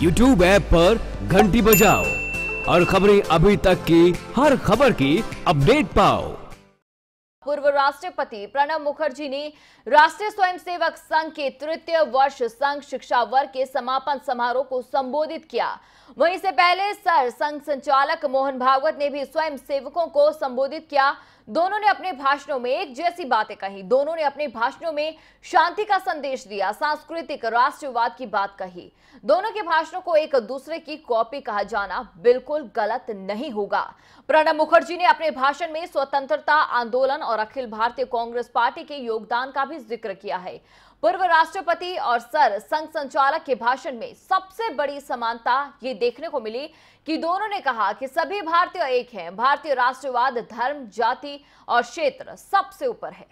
YouTube app पर घंटी बजाओ और खबरें अभी तक की हर खबर की अपडेट पाओ पूर्व राष्ट्रपति प्रणब मुखर्जी ने राष्ट्रीय स्वयंसेवक संघ के तृतीय वर्ष संघ शिक्षा वर्ग के समापन समारोह को संबोधित किया वहीं से पहले सर संघ संचालक मोहन भागवत ने भी स्वयं सेवकों को संबोधित किया दोनों ने अपने भाषणों में एक जैसी बातें कही दोनों ने अपने भाषणों में शांति का संदेश दिया सांस्कृतिक राष्ट्रवाद की बात कही दोनों के भाषणों को एक दूसरे की कॉपी कहा जाना बिल्कुल गलत नहीं होगा प्रणब मुखर्जी ने अपने भाषण में स्वतंत्रता आंदोलन और अखिल भारतीय कांग्रेस पार्टी के योगदान का भी जिक्र किया है पूर्व राष्ट्रपति और सर संघ संचालक के भाषण में सबसे बड़ी समानता ये देखने को मिली कि दोनों ने कहा कि सभी भारतीय एक हैं भारतीय राष्ट्रवाद धर्म जाति और क्षेत्र सबसे ऊपर है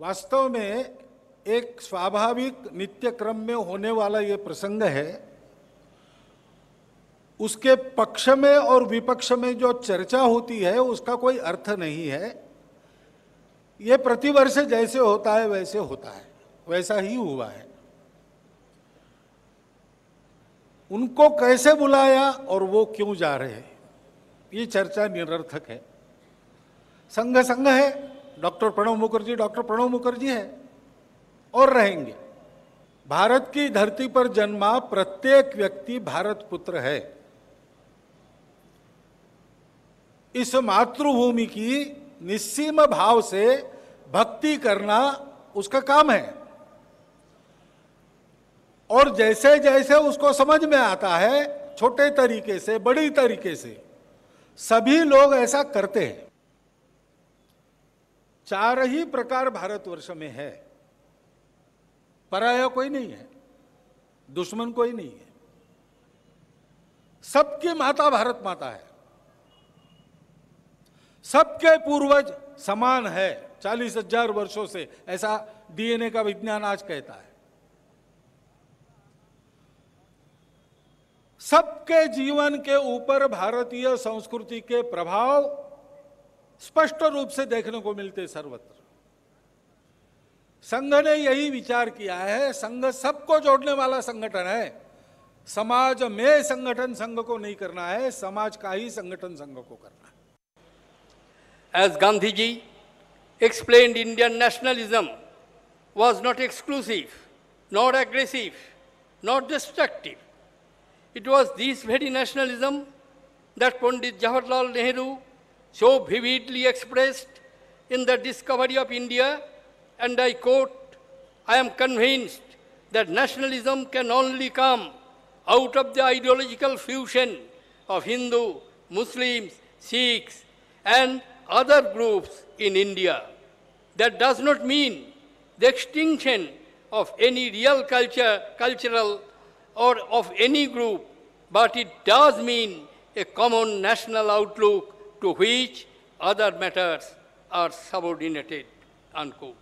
वास्तव में एक स्वाभाविक नित्य क्रम में होने वाला यह प्रसंग है उसके पक्ष में और विपक्ष में जो चर्चा होती है उसका कोई अर्थ नहीं है ये प्रतिवर्ष जैसे होता है वैसे होता है वैसा ही हुआ है उनको कैसे बुलाया और वो क्यों जा रहे हैं ये चर्चा निरर्थक है संघ संघ है डॉक्टर प्रणव मुखर्जी डॉक्टर प्रणव मुखर्जी है और रहेंगे भारत की धरती पर जन्मा प्रत्येक व्यक्ति भारत पुत्र है इस मातृभूमि की निस्सीम भाव से भक्ति करना उसका काम है और जैसे जैसे उसको समझ में आता है छोटे तरीके से बड़ी तरीके से सभी लोग ऐसा करते हैं चार ही प्रकार भारतवर्ष में है पराया कोई नहीं है दुश्मन कोई नहीं है सबकी माता भारत माता है सबके पूर्वज समान है चालीस हजार वर्षों से ऐसा डीएनए का विज्ञान आज कहता है सबके जीवन के ऊपर भारतीय संस्कृति के प्रभाव स्पष्ट रूप से देखने को मिलते सर्वत्र संघ ने यही विचार किया है संघ सबको जोड़ने वाला संगठन है समाज में संगठन संघ को नहीं करना है समाज का ही संगठन संघ को करना है As Gandhiji explained, Indian nationalism was not exclusive, nor aggressive, nor destructive. It was this very nationalism that Pandit Jawaharlal Nehru so vividly expressed in the discovery of India, and I quote, I am convinced that nationalism can only come out of the ideological fusion of Hindu, Muslims, Sikhs, and other groups in India. That does not mean the extinction of any real culture, cultural, or of any group, but it does mean a common national outlook to which other matters are subordinated, unquote.